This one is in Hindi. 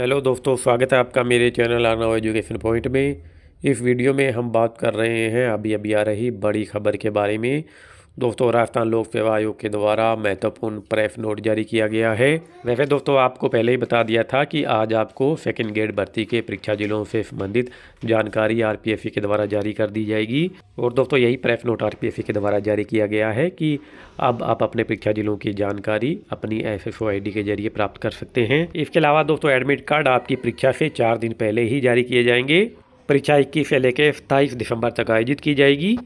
हेलो दोस्तों स्वागत है आपका मेरे चैनल आना एजुकेशन पॉइंट में इस वीडियो में हम बात कर रहे हैं अभी अभी आ रही बड़ी खबर के बारे में दोस्तों राजस्थान लोक सेवा आयोग के द्वारा महत्वपूर्ण प्रेफ नोट जारी किया गया है वैसे दोस्तों आपको पहले ही बता दिया था कि आज आपको सेकंड ग्रेड भर्ती के परीक्षा जिलों से संबंधित जानकारी आर के द्वारा जारी कर दी जाएगी और दोस्तों यही प्रेफ नोट आर के द्वारा जारी किया गया है कि अब आप अपने परीक्षा जिलों की जानकारी अपनी एफ एस के जरिए प्राप्त कर सकते हैं इसके अलावा दोस्तों एडमिट कार्ड आपकी परीक्षा से चार दिन पहले ही जारी किए जाएंगे परीक्षा इक्कीस से लेकर सत्ताईस दिसंबर तक आयोजित की जाएगी